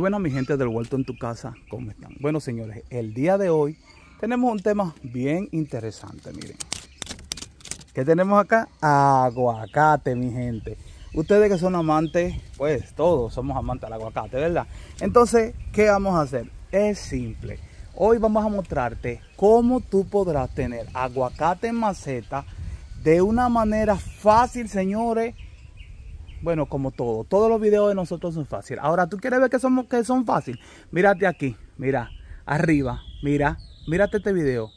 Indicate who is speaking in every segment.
Speaker 1: bueno, mi gente del vuelto en tu casa, ¿cómo están? Bueno, señores, el día de hoy tenemos un tema bien interesante, miren. que tenemos acá? Aguacate, mi gente. Ustedes que son amantes, pues todos somos amantes al aguacate, ¿verdad? Entonces, ¿qué vamos a hacer? Es simple. Hoy vamos a mostrarte cómo tú podrás tener aguacate en maceta de una manera fácil, señores, bueno, como todo, todos los videos de nosotros son fáciles. Ahora, ¿tú quieres ver que, somos, que son fáciles? Mírate aquí, mira, arriba, mira, mírate este video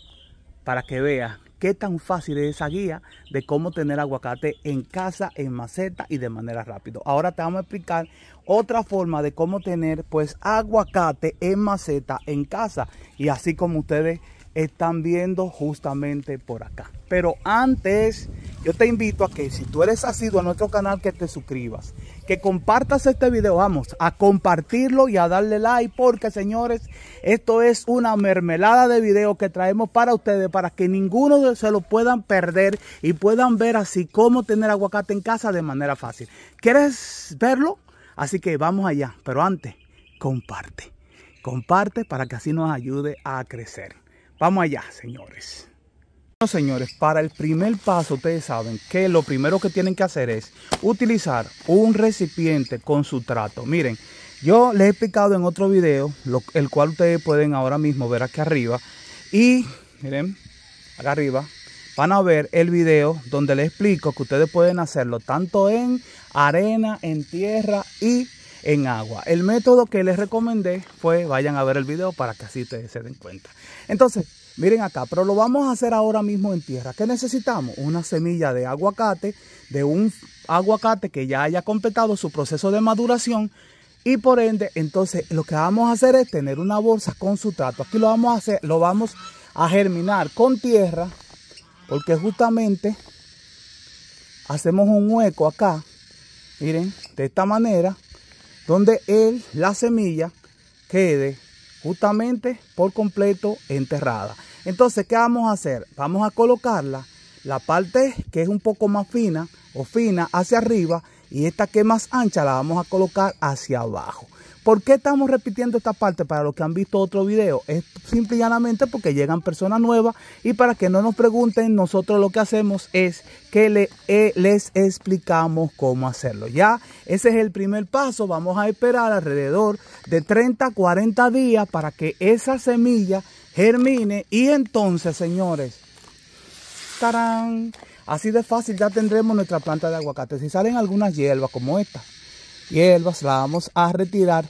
Speaker 1: para que veas qué tan fácil es esa guía de cómo tener aguacate en casa, en maceta y de manera rápida. Ahora te vamos a explicar otra forma de cómo tener pues aguacate en maceta en casa y así como ustedes están viendo justamente por acá. Pero antes, yo te invito a que si tú eres asiduo a nuestro canal, que te suscribas, que compartas este video, vamos, a compartirlo y a darle like, porque señores, esto es una mermelada de video que traemos para ustedes, para que ninguno se lo puedan perder y puedan ver así cómo tener aguacate en casa de manera fácil. ¿Quieres verlo? Así que vamos allá, pero antes, comparte. Comparte para que así nos ayude a crecer. Vamos allá, señores. Bueno, señores, para el primer paso ustedes saben que lo primero que tienen que hacer es utilizar un recipiente con sustrato. Miren, yo les he explicado en otro video, lo, el cual ustedes pueden ahora mismo ver aquí arriba. Y miren, acá arriba van a ver el video donde les explico que ustedes pueden hacerlo tanto en arena, en tierra y en agua. El método que les recomendé fue, vayan a ver el video para que así ustedes se den cuenta. Entonces, miren acá, pero lo vamos a hacer ahora mismo en tierra. ¿Qué necesitamos? Una semilla de aguacate, de un aguacate que ya haya completado su proceso de maduración. Y por ende, entonces lo que vamos a hacer es tener una bolsa con sustrato. Aquí lo vamos a hacer, lo vamos a germinar con tierra, porque justamente hacemos un hueco acá, miren, de esta manera, donde él, la semilla quede justamente por completo enterrada. Entonces, ¿qué vamos a hacer? Vamos a colocarla, la parte que es un poco más fina o fina hacia arriba y esta que es más ancha la vamos a colocar hacia abajo. ¿Por qué estamos repitiendo esta parte para los que han visto otro video? Es simplemente porque llegan personas nuevas y para que no nos pregunten, nosotros lo que hacemos es que eh, les explicamos cómo hacerlo. Ya, ese es el primer paso. Vamos a esperar alrededor de 30, 40 días para que esa semilla germine y entonces, señores, tarán, Así de fácil ya tendremos nuestra planta de aguacate. Si salen algunas hierbas como esta, hierbas la vamos a retirar.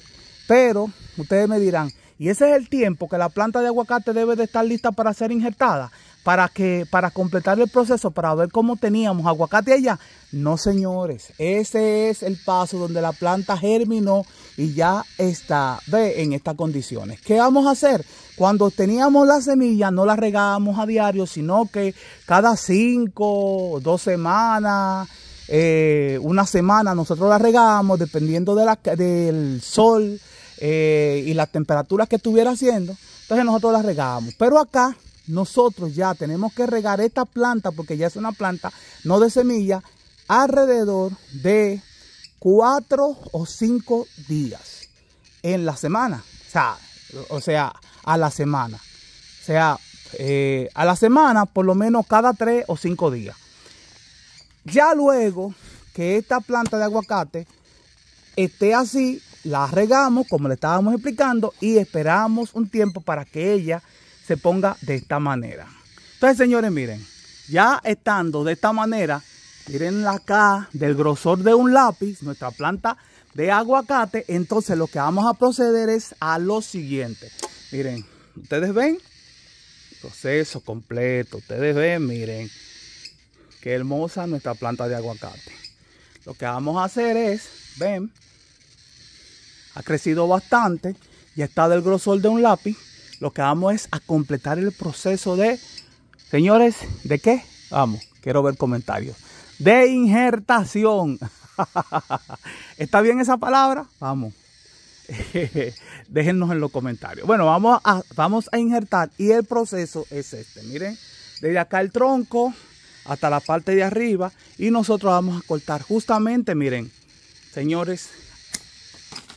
Speaker 1: Pero ustedes me dirán, y ese es el tiempo que la planta de aguacate debe de estar lista para ser injertada para que para completar el proceso para ver cómo teníamos aguacate allá. No, señores, ese es el paso donde la planta germinó y ya está ve en estas condiciones. ¿Qué vamos a hacer? Cuando teníamos las semillas no las regábamos a diario, sino que cada cinco, dos semanas, eh, una semana nosotros la regábamos dependiendo de la, del sol eh, y las temperaturas que estuviera haciendo. Entonces nosotros las regábamos. Pero acá nosotros ya tenemos que regar esta planta, porque ya es una planta no de semilla, alrededor de cuatro o cinco días en la semana. O sea, a la semana. O sea, eh, a la semana por lo menos cada tres o cinco días. Ya luego que esta planta de aguacate esté así, la regamos como le estábamos explicando y esperamos un tiempo para que ella ponga de esta manera. Entonces, señores, miren, ya estando de esta manera, miren la acá del grosor de un lápiz, nuestra planta de aguacate, entonces lo que vamos a proceder es a lo siguiente. Miren, ustedes ven, proceso completo, ustedes ven, miren, qué hermosa nuestra planta de aguacate. Lo que vamos a hacer es, ven, ha crecido bastante, y está del grosor de un lápiz, lo que vamos es a completar el proceso de, señores, ¿de qué? Vamos, quiero ver comentarios. De injertación. ¿Está bien esa palabra? Vamos. Déjennos en los comentarios. Bueno, vamos a, vamos a injertar y el proceso es este. Miren, desde acá el tronco hasta la parte de arriba y nosotros vamos a cortar justamente, miren, señores,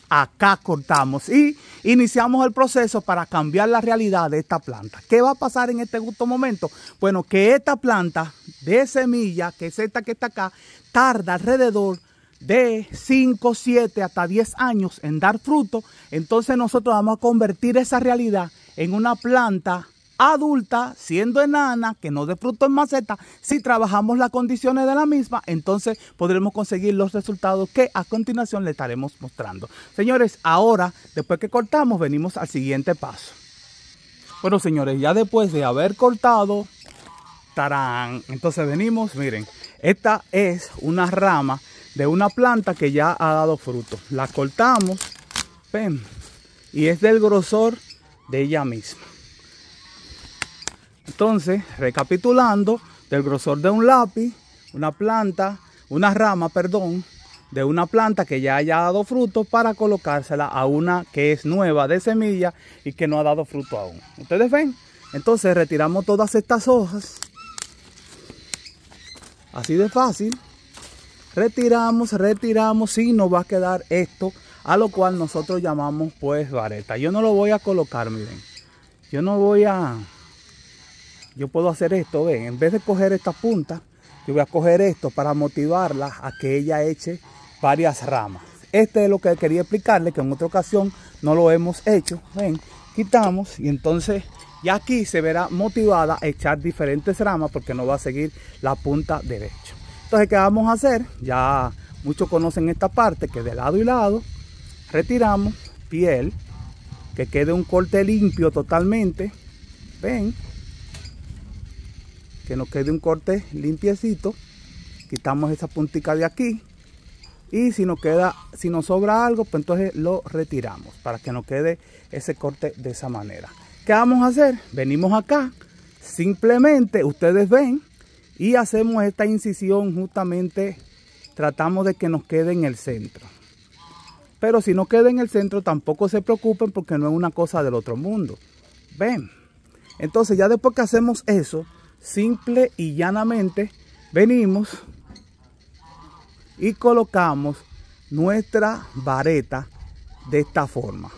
Speaker 1: acá cortamos y iniciamos el proceso para cambiar la realidad de esta planta. ¿Qué va a pasar en este justo momento? Bueno, que esta planta de semilla, que es esta que está acá, tarda alrededor de 5, 7 hasta 10 años en dar fruto. Entonces nosotros vamos a convertir esa realidad en una planta adulta, siendo enana, que no de fruto en maceta, si trabajamos las condiciones de la misma, entonces podremos conseguir los resultados que a continuación le estaremos mostrando. Señores, ahora, después que cortamos, venimos al siguiente paso. Bueno, señores, ya después de haber cortado, tarán, entonces venimos, miren, esta es una rama de una planta que ya ha dado fruto. La cortamos, y es del grosor de ella misma. Entonces, recapitulando, del grosor de un lápiz, una planta, una rama, perdón, de una planta que ya haya dado fruto para colocársela a una que es nueva de semilla y que no ha dado fruto aún. ¿Ustedes ven? Entonces retiramos todas estas hojas. Así de fácil. Retiramos, retiramos y nos va a quedar esto a lo cual nosotros llamamos pues vareta. Yo no lo voy a colocar, miren. Yo no voy a yo puedo hacer esto, ven, en vez de coger esta punta, yo voy a coger esto para motivarla a que ella eche varias ramas. Este es lo que quería explicarle, que en otra ocasión no lo hemos hecho. Ven, quitamos y entonces ya aquí se verá motivada a echar diferentes ramas porque no va a seguir la punta derecha. Entonces, ¿qué vamos a hacer? Ya muchos conocen esta parte, que de lado y lado retiramos piel, que quede un corte limpio totalmente. Ven, que nos quede un corte limpiecito quitamos esa puntica de aquí y si nos queda si nos sobra algo pues entonces lo retiramos para que nos quede ese corte de esa manera ¿qué vamos a hacer? venimos acá simplemente ustedes ven y hacemos esta incisión justamente tratamos de que nos quede en el centro pero si no queda en el centro tampoco se preocupen porque no es una cosa del otro mundo ven entonces ya después que hacemos eso simple y llanamente venimos y colocamos nuestra vareta de esta forma.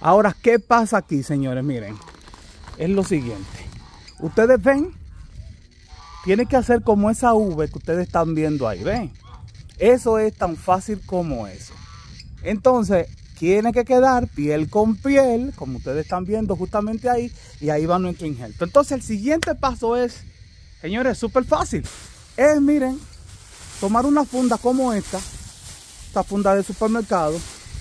Speaker 1: Ahora, ¿qué pasa aquí, señores? Miren, es lo siguiente. Ustedes ven, tiene que hacer como esa V que ustedes están viendo ahí, ¿ven? Eso es tan fácil como eso. Entonces, tiene que quedar piel con piel, como ustedes están viendo justamente ahí, y ahí va nuestro injerto. Entonces el siguiente paso es, señores, súper fácil, es, miren, tomar una funda como esta, esta funda de supermercado,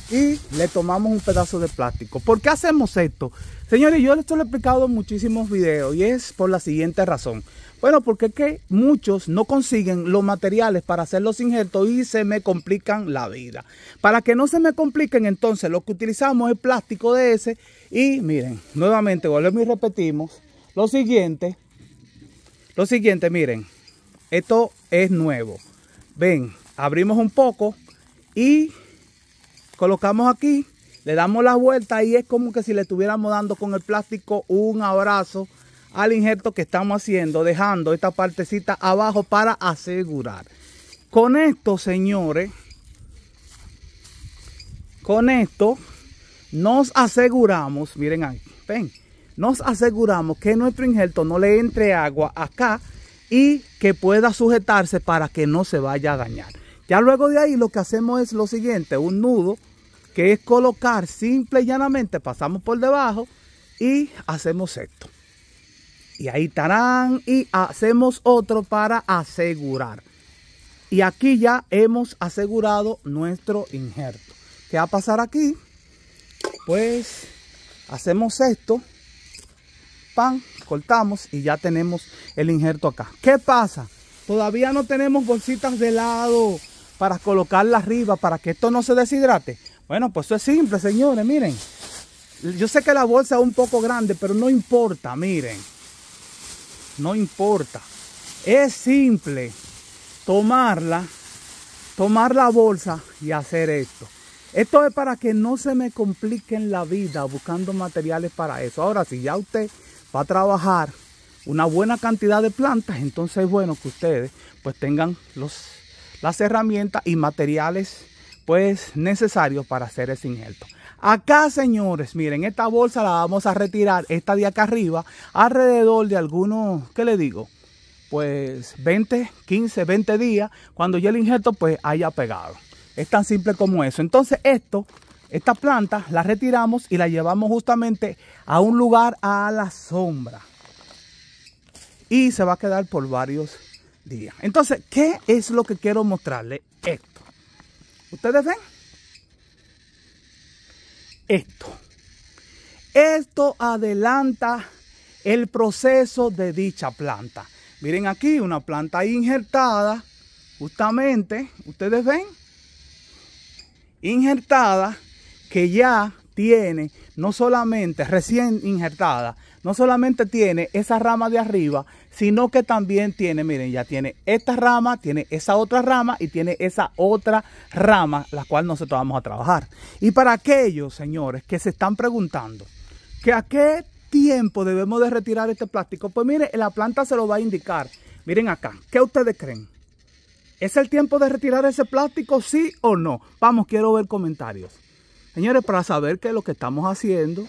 Speaker 1: y le tomamos un pedazo de plástico. ¿Por qué hacemos esto? Señores, yo esto lo he explicado en muchísimos videos y es por la siguiente razón. Bueno, porque es que muchos no consiguen los materiales para hacer los injertos y se me complican la vida. Para que no se me compliquen, entonces lo que utilizamos es plástico de ese. Y miren, nuevamente volvemos y repetimos lo siguiente. Lo siguiente, miren, esto es nuevo. Ven, abrimos un poco y colocamos aquí, le damos la vuelta y es como que si le estuviéramos dando con el plástico un abrazo al injerto que estamos haciendo, dejando esta partecita abajo para asegurar. Con esto, señores, con esto nos aseguramos, miren ahí, ven, nos aseguramos que nuestro injerto no le entre agua acá y que pueda sujetarse para que no se vaya a dañar. Ya luego de ahí lo que hacemos es lo siguiente, un nudo que es colocar simple y llanamente, pasamos por debajo y hacemos esto y ahí estarán. y hacemos otro para asegurar. Y aquí ya hemos asegurado nuestro injerto. ¿Qué va a pasar aquí? Pues hacemos esto, pan, cortamos y ya tenemos el injerto acá. ¿Qué pasa? Todavía no tenemos bolsitas de lado para colocarla arriba para que esto no se deshidrate. Bueno, pues eso es simple, señores, miren. Yo sé que la bolsa es un poco grande, pero no importa, miren no importa. Es simple tomarla, tomar la bolsa y hacer esto. Esto es para que no se me compliquen la vida buscando materiales para eso. Ahora, si ya usted va a trabajar una buena cantidad de plantas, entonces es bueno que ustedes pues tengan los, las herramientas y materiales pues necesarios para hacer ese injerto. Acá, señores, miren, esta bolsa la vamos a retirar, esta de acá arriba, alrededor de algunos, ¿qué le digo? Pues 20, 15, 20 días, cuando ya el injerto pues haya pegado. Es tan simple como eso. Entonces esto, esta planta, la retiramos y la llevamos justamente a un lugar a la sombra. Y se va a quedar por varios días. Entonces, ¿qué es lo que quiero mostrarle? Esto. ¿Ustedes ven? esto. Esto adelanta el proceso de dicha planta. Miren aquí una planta injertada, justamente, ustedes ven, injertada que ya tiene, no solamente recién injertada, no solamente tiene esa rama de arriba sino que también tiene, miren, ya tiene esta rama, tiene esa otra rama y tiene esa otra rama, la cual nosotros vamos a trabajar. Y para aquellos, señores, que se están preguntando, que a qué tiempo debemos de retirar este plástico, pues miren, la planta se lo va a indicar. Miren acá, ¿qué ustedes creen? ¿Es el tiempo de retirar ese plástico, sí o no? Vamos, quiero ver comentarios. Señores, para saber que lo que estamos haciendo,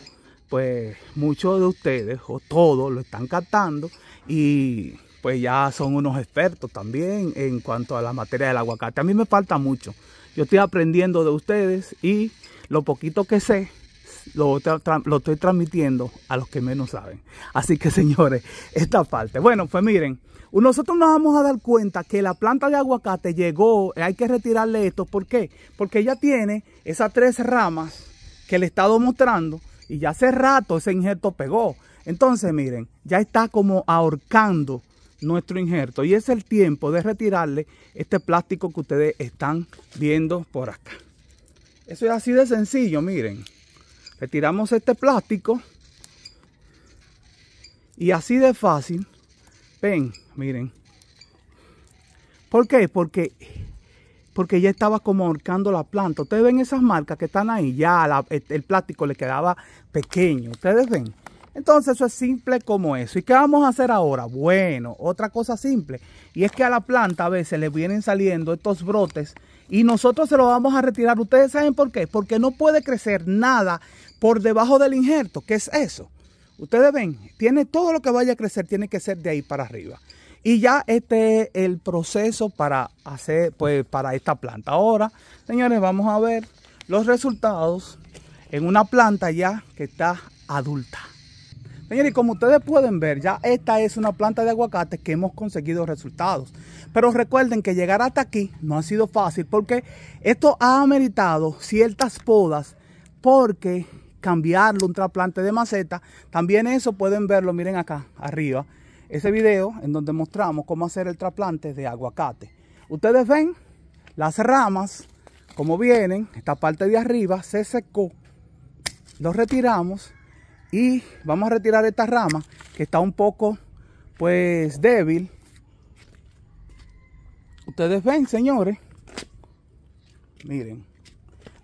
Speaker 1: pues muchos de ustedes o todos lo están captando y pues ya son unos expertos también en cuanto a la materia del aguacate. A mí me falta mucho. Yo estoy aprendiendo de ustedes y lo poquito que sé lo, estoy transmitiendo a los que menos saben. Así que señores, esta parte. Bueno, pues miren, nosotros nos vamos a dar cuenta que la planta de aguacate llegó, hay que retirarle esto. ¿Por qué? Porque ella tiene esas tres ramas que le he estado mostrando y ya hace rato ese injerto pegó. Entonces, miren, ya está como ahorcando nuestro injerto y es el tiempo de retirarle este plástico que ustedes están viendo por acá. Eso es así de sencillo, miren. Retiramos este plástico y así de fácil. Ven, miren. ¿Por qué? Porque, porque ya estaba como ahorcando la planta. Ustedes ven esas marcas que están ahí. Ya el plástico le quedaba pequeño. Ustedes ven. Entonces eso es simple como eso. ¿Y qué vamos a hacer ahora? Bueno, otra cosa simple. Y es que a la planta a veces le vienen saliendo estos brotes y nosotros se los vamos a retirar. ¿Ustedes saben por qué? Porque no puede crecer nada por debajo del injerto. ¿Qué es eso? Ustedes ven, tiene todo lo que vaya a crecer, tiene que ser de ahí para arriba. Y ya este es el proceso para hacer, pues, para esta planta. Ahora, señores, vamos a ver los resultados en una planta ya que está adulta. Señores, como ustedes pueden ver, ya esta es una planta de aguacate que hemos conseguido resultados. Pero recuerden que llegar hasta aquí no ha sido fácil porque esto ha ameritado ciertas podas porque cambiarlo un trasplante de maceta, también eso pueden verlo, miren acá arriba, ese video en donde mostramos cómo hacer el trasplante de aguacate. Ustedes ven las ramas, como vienen, esta parte de arriba se secó, lo retiramos y vamos a retirar esta rama que está un poco pues débil ustedes ven señores miren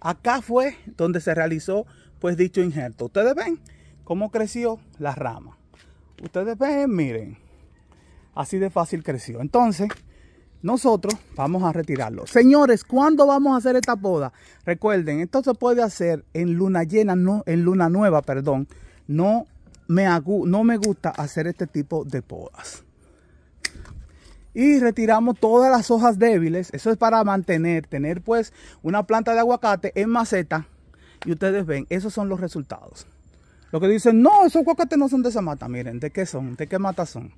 Speaker 1: acá fue donde se realizó pues dicho injerto ustedes ven cómo creció la rama ustedes ven miren así de fácil creció entonces nosotros vamos a retirarlo. Señores, ¿cuándo vamos a hacer esta poda? Recuerden, esto se puede hacer en luna llena, no, en luna nueva, perdón no me, no me gusta hacer este tipo de podas. Y retiramos todas las hojas débiles. Eso es para mantener, tener pues una planta de aguacate en maceta. Y ustedes ven, esos son los resultados. Lo que dicen, no, esos aguacates no son de esa mata. Miren, ¿de qué son? ¿De qué mata son?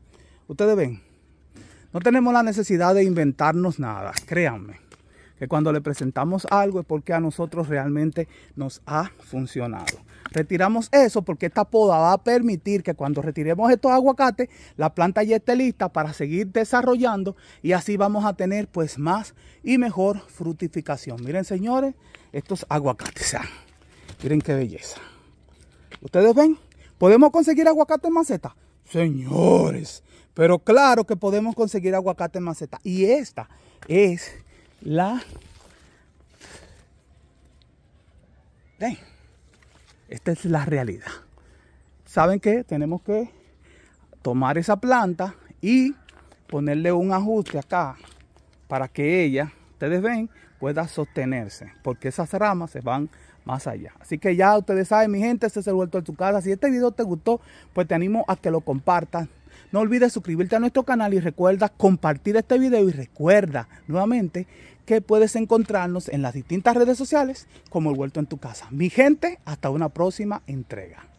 Speaker 1: Ustedes ven, no tenemos la necesidad de inventarnos nada, créanme que cuando le presentamos algo es porque a nosotros realmente nos ha funcionado. Retiramos eso porque esta poda va a permitir que cuando retiremos estos aguacates, la planta ya esté lista para seguir desarrollando y así vamos a tener pues más y mejor frutificación. Miren señores, estos aguacates, miren qué belleza. ¿Ustedes ven? ¿Podemos conseguir aguacate en maceta? Señores, pero claro que podemos conseguir aguacate en maceta. Y esta es la... ven Esta es la realidad. ¿Saben que Tenemos que tomar esa planta y ponerle un ajuste acá para que ella, ustedes ven, pueda sostenerse, porque esas ramas se van más allá. Así que ya ustedes saben, mi gente, este es el vuelto de tu casa. Si este video te gustó, pues te animo a que lo compartas. No olvides suscribirte a nuestro canal y recuerda compartir este video y recuerda nuevamente que puedes encontrarnos en las distintas redes sociales como el vuelto en tu casa. Mi gente, hasta una próxima entrega.